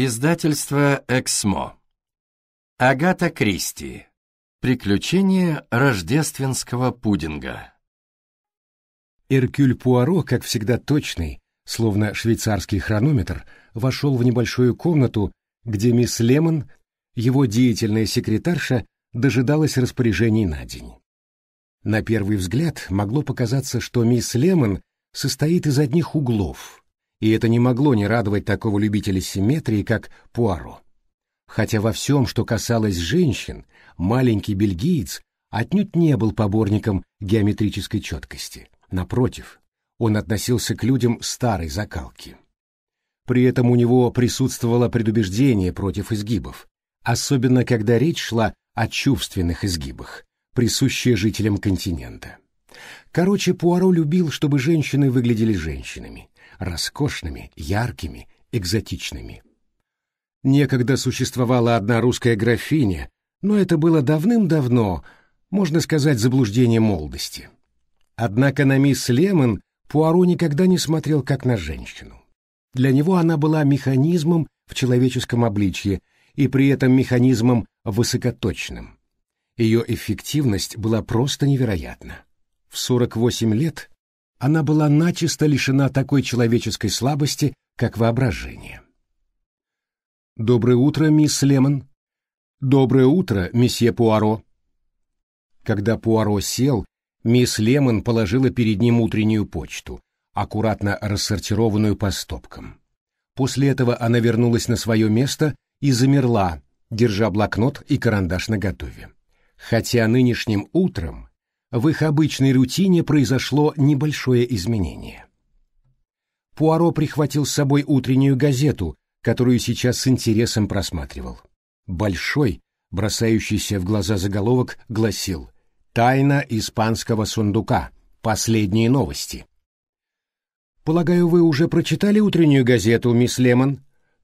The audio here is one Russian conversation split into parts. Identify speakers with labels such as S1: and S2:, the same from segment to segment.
S1: Издательство «Эксмо». Агата Кристи. Приключения рождественского пудинга. Эркюль Пуаро, как всегда точный, словно швейцарский хронометр, вошел в небольшую комнату, где мисс Лемон, его деятельная секретарша, дожидалась распоряжений на день. На первый взгляд могло показаться, что мисс Лемон состоит из одних углов — и это не могло не радовать такого любителя симметрии, как Пуаро. Хотя во всем, что касалось женщин, маленький бельгиец отнюдь не был поборником геометрической четкости. Напротив, он относился к людям старой закалки. При этом у него присутствовало предубеждение против изгибов, особенно когда речь шла о чувственных изгибах, присущие жителям континента. Короче, Пуаро любил, чтобы женщины выглядели женщинами, роскошными, яркими, экзотичными. Некогда существовала одна русская графиня, но это было давным-давно, можно сказать, заблуждение молодости. Однако на мисс Лемон Пуаро никогда не смотрел как на женщину. Для него она была механизмом в человеческом обличье и при этом механизмом высокоточным. Ее эффективность была просто невероятна. В 48 лет она была начисто лишена такой человеческой слабости, как воображение. «Доброе утро, мисс Лемон!» «Доброе утро, месье Пуаро!» Когда Пуаро сел, мисс Лемон положила перед ним утреннюю почту, аккуратно рассортированную по стопкам. После этого она вернулась на свое место и замерла, держа блокнот и карандаш наготове. Хотя нынешним утром в их обычной рутине произошло небольшое изменение. Пуаро прихватил с собой утреннюю газету, которую сейчас с интересом просматривал. Большой, бросающийся в глаза заголовок, гласил «Тайна испанского сундука. Последние новости». «Полагаю, вы уже прочитали утреннюю газету, мисс Лемон?»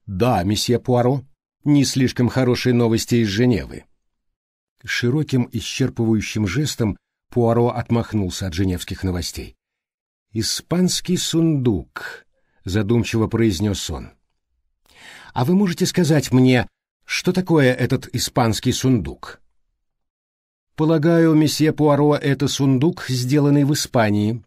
S1: «Да, месье Пуаро. Не слишком хорошие новости из Женевы». Широким исчерпывающим жестом Пуаро отмахнулся от женевских новостей. «Испанский сундук», — задумчиво произнес он. «А вы можете сказать мне, что такое этот испанский сундук?» «Полагаю, месье Пуаро, это сундук, сделанный в Испании».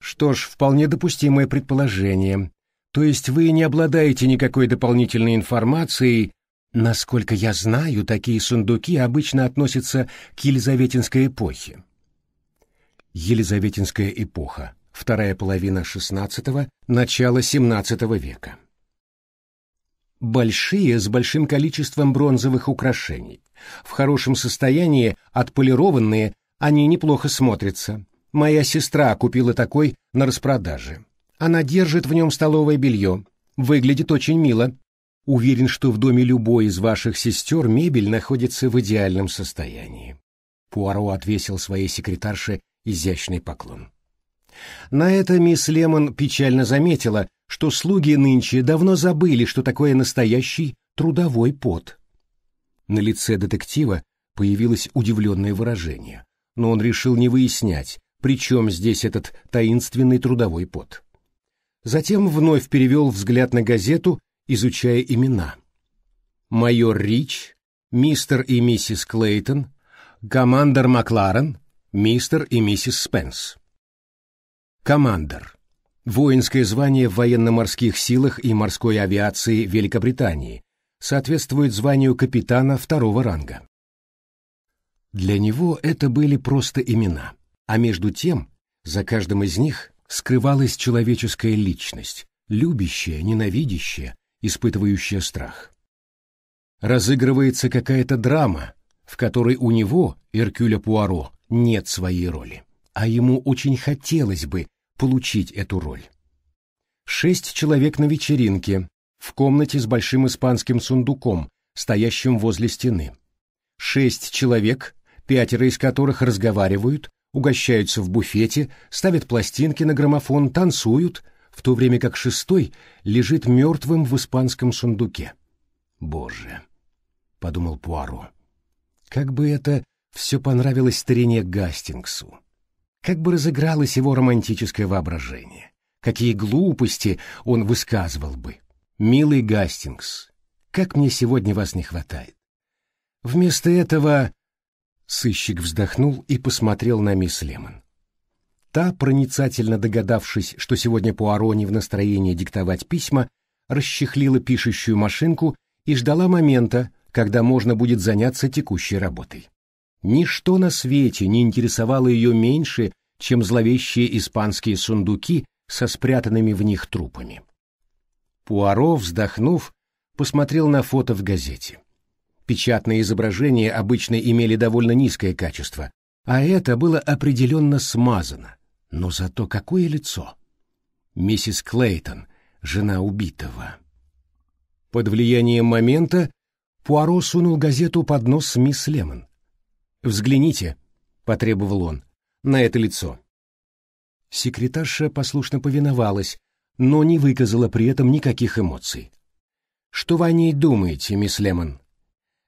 S1: «Что ж, вполне допустимое предположение. То есть вы не обладаете никакой дополнительной информацией, Насколько я знаю, такие сундуки обычно относятся к Елизаветинской эпохе. Елизаветинская эпоха, вторая половина XVI, начало XVII века. Большие с большим количеством бронзовых украшений. В хорошем состоянии, отполированные, они неплохо смотрятся. Моя сестра купила такой на распродаже. Она держит в нем столовое белье. Выглядит очень мило. Уверен, что в доме любой из ваших сестер мебель находится в идеальном состоянии. Пуаро отвесил своей секретарше изящный поклон. На это мисс Лемон печально заметила, что слуги нынче давно забыли, что такое настоящий трудовой пот. На лице детектива появилось удивленное выражение, но он решил не выяснять, при чем здесь этот таинственный трудовой пот. Затем вновь перевел взгляд на газету, изучая имена. Майор Рич, мистер и миссис Клейтон, командор Макларен, мистер и миссис Спенс. Командер. Воинское звание в военно-морских силах и морской авиации Великобритании соответствует званию капитана второго ранга. Для него это были просто имена, а между тем за каждым из них скрывалась человеческая личность, любящая, ненавидящая, испытывающая страх. Разыгрывается какая-то драма, в которой у него, Эркюля Пуаро, нет своей роли, а ему очень хотелось бы получить эту роль. Шесть человек на вечеринке, в комнате с большим испанским сундуком, стоящим возле стены. Шесть человек, пятеро из которых разговаривают, угощаются в буфете, ставят пластинки на граммофон, танцуют, в то время как шестой лежит мертвым в испанском сундуке. «Боже!» — подумал Пуаро. «Как бы это все понравилось старине Гастингсу. Как бы разыгралось его романтическое воображение. Какие глупости он высказывал бы. «Милый Гастингс, как мне сегодня вас не хватает». Вместо этого... Сыщик вздохнул и посмотрел на мисс Лемон. Та, проницательно догадавшись, что сегодня Пуаро не в настроении диктовать письма, расчехлила пишущую машинку и ждала момента, когда можно будет заняться текущей работой. Ничто на свете не интересовало ее меньше, чем зловещие испанские сундуки со спрятанными в них трупами. Пуаро, вздохнув, посмотрел на фото в газете. Печатные изображения обычно имели довольно низкое качество, а это было определенно смазано. Но зато какое лицо! Миссис Клейтон, жена убитого. Под влиянием момента Пуаро сунул газету под нос мисс Лемон. «Взгляните», — потребовал он, — «на это лицо». Секретарша послушно повиновалась, но не выказала при этом никаких эмоций. «Что вы о ней думаете, мисс Лемон?»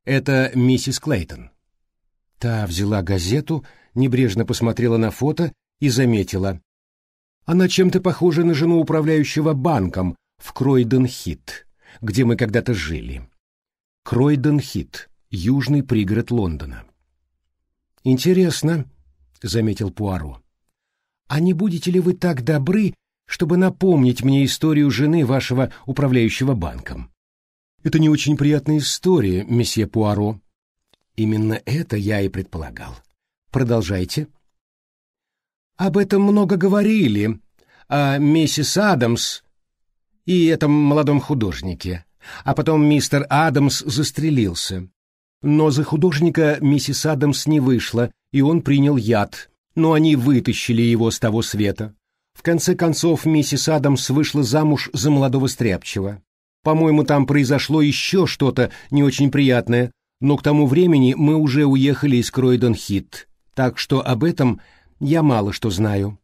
S1: «Это миссис Клейтон». Та взяла газету, небрежно посмотрела на фото и заметила. «Она чем-то похожа на жену управляющего банком в Кройден-Хит, где мы когда-то жили». Кройден-Хит, южный пригород Лондона. «Интересно», — заметил Пуаро. «А не будете ли вы так добры, чтобы напомнить мне историю жены вашего управляющего банком?» «Это не очень приятная история, месье Пуаро». «Именно это я и предполагал. Продолжайте». «Об этом много говорили, о миссис Адамс и этом молодом художнике. А потом мистер Адамс застрелился. Но за художника миссис Адамс не вышла, и он принял яд, но они вытащили его с того света. В конце концов, миссис Адамс вышла замуж за молодого стряпчего. По-моему, там произошло еще что-то не очень приятное, но к тому времени мы уже уехали из Кройден-Хит, так что об этом я мало что знаю».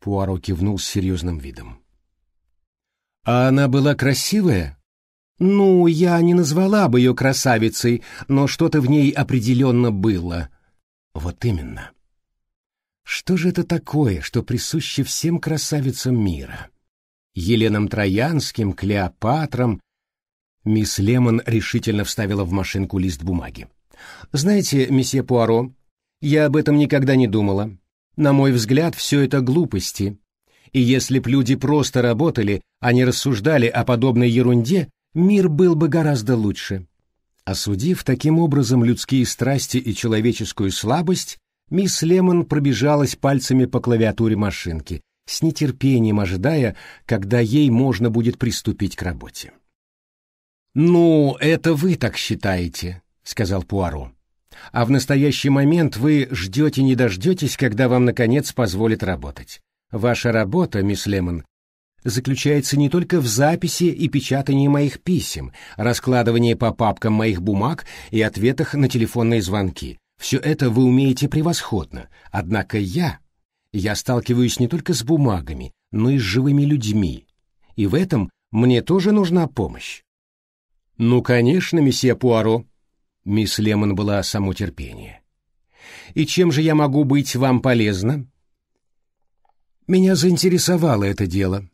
S1: Пуаро кивнул с серьезным видом. «А она была красивая?» Ну, я не назвала бы ее красавицей, но что-то в ней определенно было. Вот именно. Что же это такое, что присуще всем красавицам мира? Еленам Троянским, Клеопатрам. Мисс Лемон решительно вставила в машинку лист бумаги. «Знаете, месье Пуаро, я об этом никогда не думала. На мой взгляд, все это глупости. И если б люди просто работали, а не рассуждали о подобной ерунде, мир был бы гораздо лучше. Осудив таким образом людские страсти и человеческую слабость, мисс Лемон пробежалась пальцами по клавиатуре машинки, с нетерпением ожидая, когда ей можно будет приступить к работе. «Ну, это вы так считаете», — сказал Пуаро. «А в настоящий момент вы ждете не дождетесь, когда вам, наконец, позволят работать. Ваша работа, мисс Лемон, заключается не только в записи и печатании моих писем, раскладывании по папкам моих бумаг и ответах на телефонные звонки. Все это вы умеете превосходно. Однако я... Я сталкиваюсь не только с бумагами, но и с живыми людьми. И в этом мне тоже нужна помощь. Ну, конечно, месье Пуаро. Мисс Лемон была само терпение. И чем же я могу быть вам полезна? Меня заинтересовало это дело,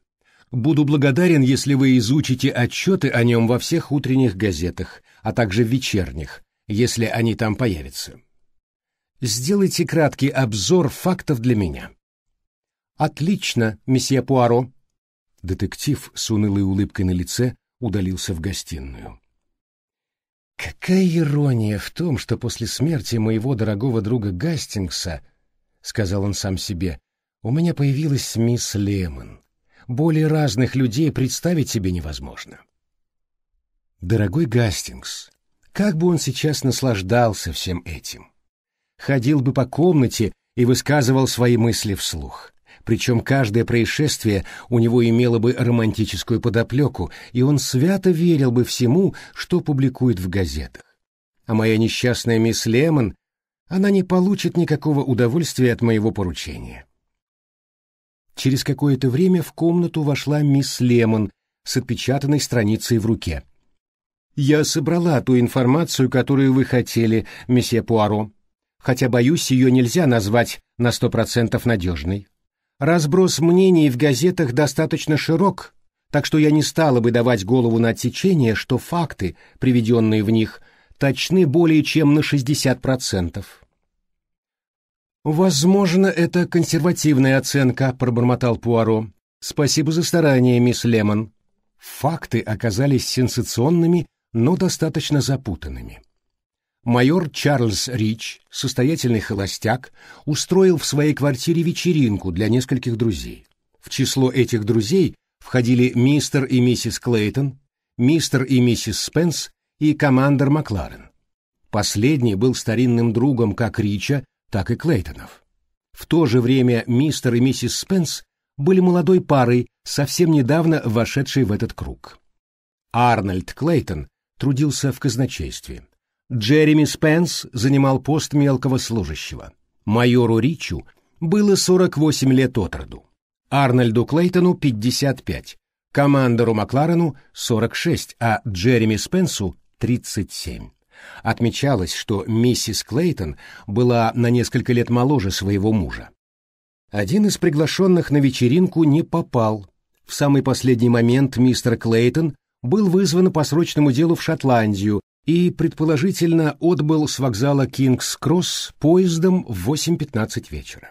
S1: Буду благодарен, если вы изучите отчеты о нем во всех утренних газетах, а также вечерних, если они там появятся. Сделайте краткий обзор фактов для меня. Отлично, месье Пуаро. Детектив с унылой улыбкой на лице удалился в гостиную. Какая ирония в том, что после смерти моего дорогого друга Гастингса, сказал он сам себе, у меня появилась мисс Лемон более разных людей представить себе невозможно. Дорогой Гастингс, как бы он сейчас наслаждался всем этим. Ходил бы по комнате и высказывал свои мысли вслух. Причем каждое происшествие у него имело бы романтическую подоплеку, и он свято верил бы всему, что публикует в газетах. А моя несчастная мисс Лемон, она не получит никакого удовольствия от моего поручения. Через какое-то время в комнату вошла мисс Лемон с отпечатанной страницей в руке. «Я собрала ту информацию, которую вы хотели, месье Пуаро, хотя, боюсь, ее нельзя назвать на сто процентов надежной. Разброс мнений в газетах достаточно широк, так что я не стала бы давать голову на отсечение, что факты, приведенные в них, точны более чем на шестьдесят процентов. «Возможно, это консервативная оценка», — пробормотал Пуаро. «Спасибо за старание, мисс Лемон». Факты оказались сенсационными, но достаточно запутанными. Майор Чарльз Рич, состоятельный холостяк, устроил в своей квартире вечеринку для нескольких друзей. В число этих друзей входили мистер и миссис Клейтон, мистер и миссис Спенс и командор Макларен. Последний был старинным другом как Рича, так и Клейтонов. В то же время мистер и миссис Спенс были молодой парой, совсем недавно вошедшей в этот круг. Арнольд Клейтон трудился в казначействе. Джереми Спенс занимал пост мелкого служащего. Майору Ричу было 48 лет от роду. Арнольду Клейтону 55, командору Макларену 46, а Джереми Спенсу 37. Отмечалось, что миссис Клейтон была на несколько лет моложе своего мужа. Один из приглашенных на вечеринку не попал. В самый последний момент мистер Клейтон был вызван по срочному делу в Шотландию и, предположительно, отбыл с вокзала Кингс-Кросс поездом в 8.15 вечера.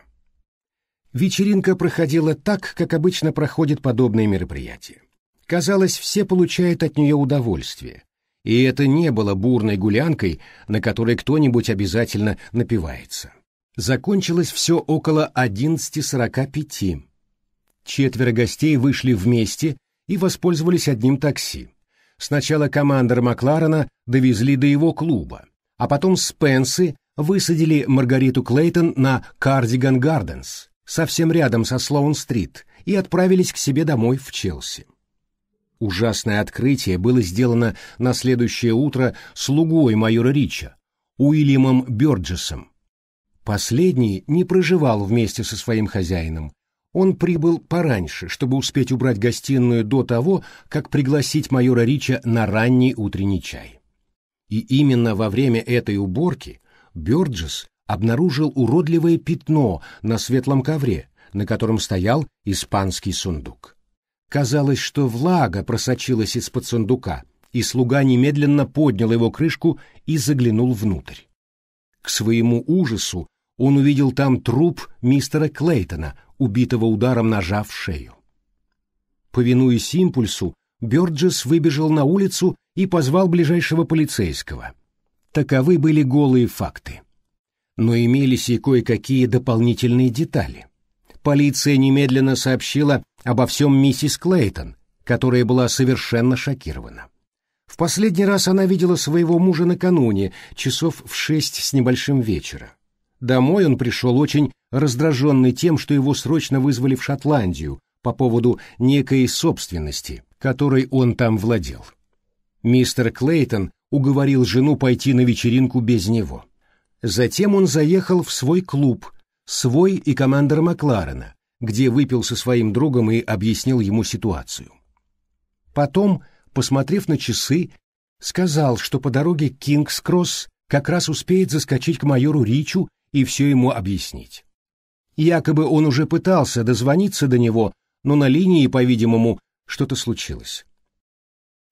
S1: Вечеринка проходила так, как обычно проходят подобные мероприятия. Казалось, все получают от нее удовольствие, и это не было бурной гулянкой, на которой кто-нибудь обязательно напивается. Закончилось все около 11.45. Четверо гостей вышли вместе и воспользовались одним такси. Сначала командор Макларена довезли до его клуба, а потом Спенсы высадили Маргариту Клейтон на Кардиган Гарденс, совсем рядом со Слоун-стрит, и отправились к себе домой в Челси. Ужасное открытие было сделано на следующее утро слугой майора Рича, Уильямом Бёрджесом. Последний не проживал вместе со своим хозяином. Он прибыл пораньше, чтобы успеть убрать гостиную до того, как пригласить майора Рича на ранний утренний чай. И именно во время этой уборки Бёрджес обнаружил уродливое пятно на светлом ковре, на котором стоял испанский сундук. Казалось, что влага просочилась из-под сундука, и слуга немедленно поднял его крышку и заглянул внутрь. К своему ужасу он увидел там труп мистера Клейтона, убитого ударом ножа в шею. Повинуясь импульсу, Бёрджес выбежал на улицу и позвал ближайшего полицейского. Таковы были голые факты. Но имелись и кое-какие дополнительные детали. Полиция немедленно сообщила обо всем миссис Клейтон, которая была совершенно шокирована. В последний раз она видела своего мужа накануне, часов в шесть с небольшим вечера. Домой он пришел очень раздраженный тем, что его срочно вызвали в Шотландию по поводу некой собственности, которой он там владел. Мистер Клейтон уговорил жену пойти на вечеринку без него. Затем он заехал в свой клуб, свой и командор Макларена, где выпил со своим другом и объяснил ему ситуацию. Потом, посмотрев на часы, сказал, что по дороге Кингс-Кросс как раз успеет заскочить к майору Ричу и все ему объяснить. Якобы он уже пытался дозвониться до него, но на линии, по-видимому, что-то случилось.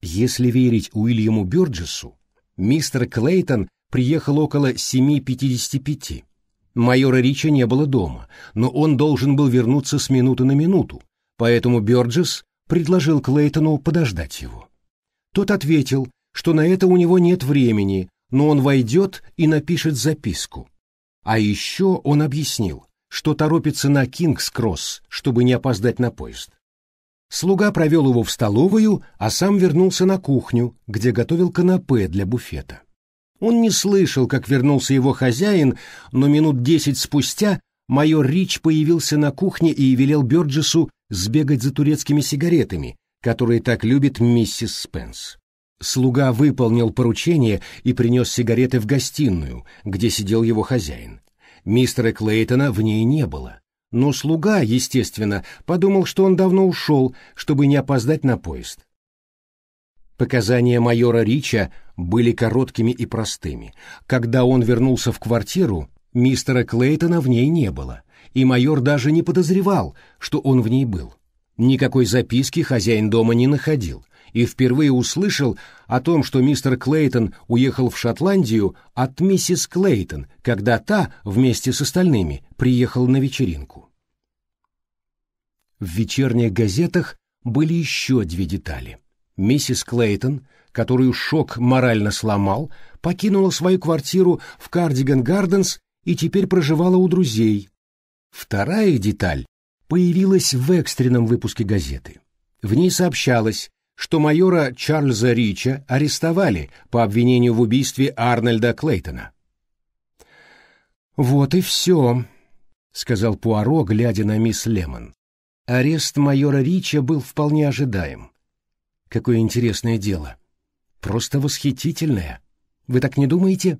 S1: Если верить Уильяму Бёрджесу, мистер Клейтон приехал около 7.55. Майора Рича не было дома, но он должен был вернуться с минуты на минуту, поэтому Бёрджес предложил Клейтону подождать его. Тот ответил, что на это у него нет времени, но он войдет и напишет записку. А еще он объяснил, что торопится на Кингс-Кросс, чтобы не опоздать на поезд. Слуга провел его в столовую, а сам вернулся на кухню, где готовил канапе для буфета. Он не слышал, как вернулся его хозяин, но минут десять спустя майор Рич появился на кухне и велел Бёрджесу сбегать за турецкими сигаретами, которые так любит миссис Спенс. Слуга выполнил поручение и принес сигареты в гостиную, где сидел его хозяин. Мистера Клейтона в ней не было. Но слуга, естественно, подумал, что он давно ушел, чтобы не опоздать на поезд. Показания майора Рича были короткими и простыми. Когда он вернулся в квартиру, мистера Клейтона в ней не было, и майор даже не подозревал, что он в ней был. Никакой записки хозяин дома не находил, и впервые услышал о том, что мистер Клейтон уехал в Шотландию от миссис Клейтон, когда та вместе с остальными приехала на вечеринку. В вечерних газетах были еще две детали. Миссис Клейтон, которую шок морально сломал, покинула свою квартиру в Кардиган Гарденс и теперь проживала у друзей. Вторая деталь появилась в экстренном выпуске газеты. В ней сообщалось, что майора Чарльза Рича арестовали по обвинению в убийстве Арнольда Клейтона. «Вот и все», — сказал Пуаро, глядя на мисс Лемон. Арест майора Рича был вполне ожидаем. Какое интересное дело. Просто восхитительное. Вы так не думаете?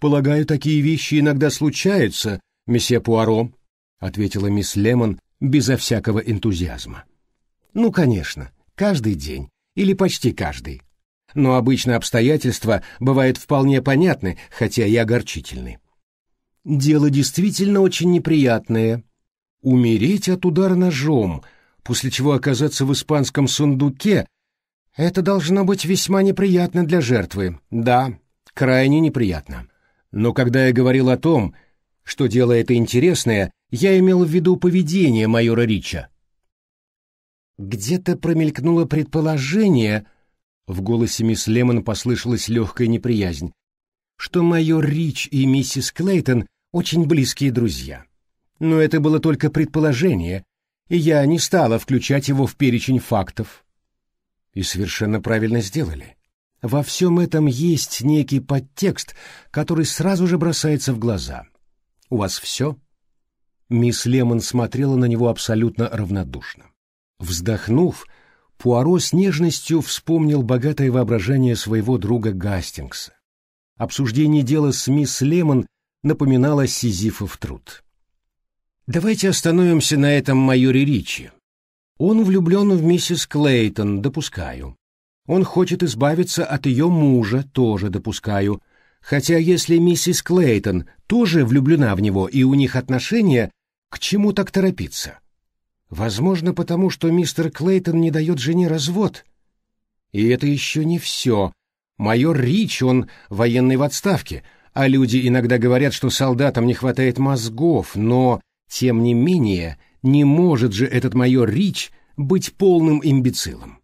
S1: Полагаю, такие вещи иногда случаются, месье Пуаро, ответила мисс Лемон безо всякого энтузиазма. Ну, конечно, каждый день или почти каждый. Но обычно обстоятельства бывают вполне понятны, хотя и огорчительны. Дело действительно очень неприятное. Умереть от удара ножом — после чего оказаться в испанском сундуке, это должно быть весьма неприятно для жертвы. Да, крайне неприятно. Но когда я говорил о том, что дело это интересное, я имел в виду поведение майора Рича. Где-то промелькнуло предположение, в голосе мисс Лемон послышалась легкая неприязнь, что майор Рич и миссис Клейтон очень близкие друзья. Но это было только предположение, и я не стала включать его в перечень фактов. И совершенно правильно сделали. Во всем этом есть некий подтекст, который сразу же бросается в глаза. «У вас все?» Мисс Лемон смотрела на него абсолютно равнодушно. Вздохнув, Пуаро с нежностью вспомнил богатое воображение своего друга Гастингса. Обсуждение дела с мисс Лемон напоминало сизифов труд. Давайте остановимся на этом майоре Ричи. Он влюблен в миссис Клейтон, допускаю. Он хочет избавиться от ее мужа, тоже допускаю. Хотя если миссис Клейтон тоже влюблена в него и у них отношения, к чему так торопиться? Возможно, потому что мистер Клейтон не дает жене развод. И это еще не все. Майор Рич, он военный в отставке, а люди иногда говорят, что солдатам не хватает мозгов, но тем не менее, не может же этот майор Рич быть полным имбецилом.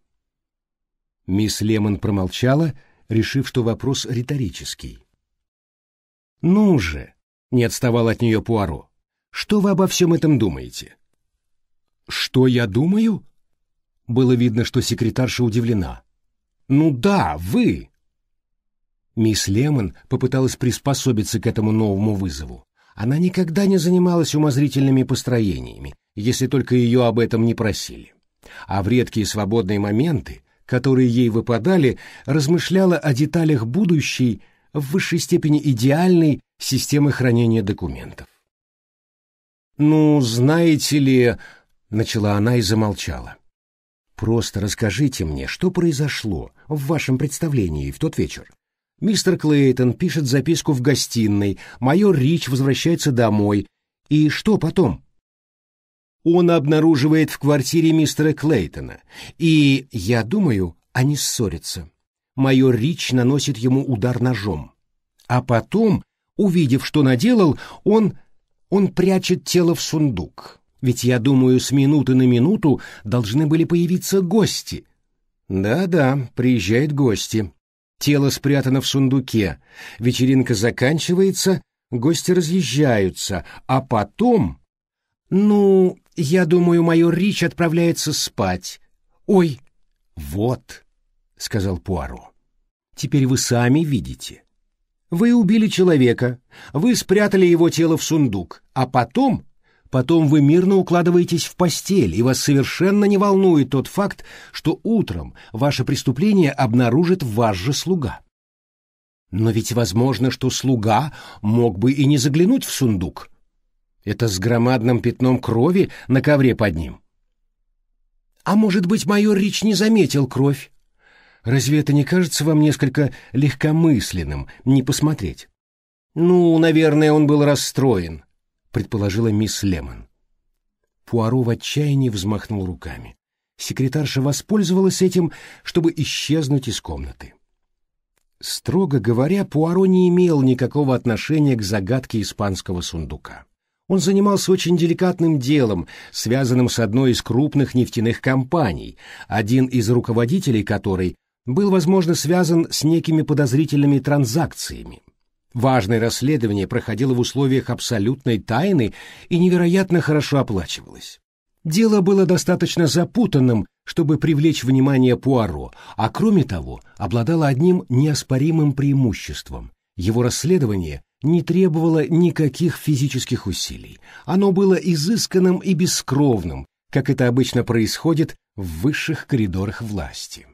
S1: Мисс Лемон промолчала, решив, что вопрос риторический. «Ну же!» — не отставал от нее Пуаро. «Что вы обо всем этом думаете?» «Что я думаю?» Было видно, что секретарша удивлена. «Ну да, вы!» Мисс Лемон попыталась приспособиться к этому новому вызову. Она никогда не занималась умозрительными построениями, если только ее об этом не просили. А в редкие свободные моменты, которые ей выпадали, размышляла о деталях будущей, в высшей степени идеальной системы хранения документов. «Ну, знаете ли...» — начала она и замолчала. «Просто расскажите мне, что произошло в вашем представлении в тот вечер. Мистер Клейтон пишет записку в гостиной, майор Рич возвращается домой. И что потом? Он обнаруживает в квартире мистера Клейтона. И, я думаю, они ссорятся. Майор Рич наносит ему удар ножом. А потом, увидев, что наделал, он... он прячет тело в сундук. Ведь, я думаю, с минуты на минуту должны были появиться гости. Да-да, приезжают гости. Тело спрятано в сундуке. Вечеринка заканчивается, гости разъезжаются, а потом... Ну, я думаю, майор Рич отправляется спать. Ой, вот, — сказал Пуаро. Теперь вы сами видите. Вы убили человека, вы спрятали его тело в сундук, а потом Потом вы мирно укладываетесь в постель, и вас совершенно не волнует тот факт, что утром ваше преступление обнаружит ваш же слуга. Но ведь возможно, что слуга мог бы и не заглянуть в сундук. Это с громадным пятном крови на ковре под ним. А может быть, майор Рич не заметил кровь? Разве это не кажется вам несколько легкомысленным не посмотреть? Ну, наверное, он был расстроен предположила мисс Лемон. Пуаро в отчаянии взмахнул руками. Секретарша воспользовалась этим, чтобы исчезнуть из комнаты. Строго говоря, Пуаро не имел никакого отношения к загадке испанского сундука. Он занимался очень деликатным делом, связанным с одной из крупных нефтяных компаний, один из руководителей которой был, возможно, связан с некими подозрительными транзакциями. Важное расследование проходило в условиях абсолютной тайны и невероятно хорошо оплачивалось. Дело было достаточно запутанным, чтобы привлечь внимание Пуаро, а кроме того, обладало одним неоспоримым преимуществом. Его расследование не требовало никаких физических усилий. Оно было изысканным и бескровным, как это обычно происходит в высших коридорах власти.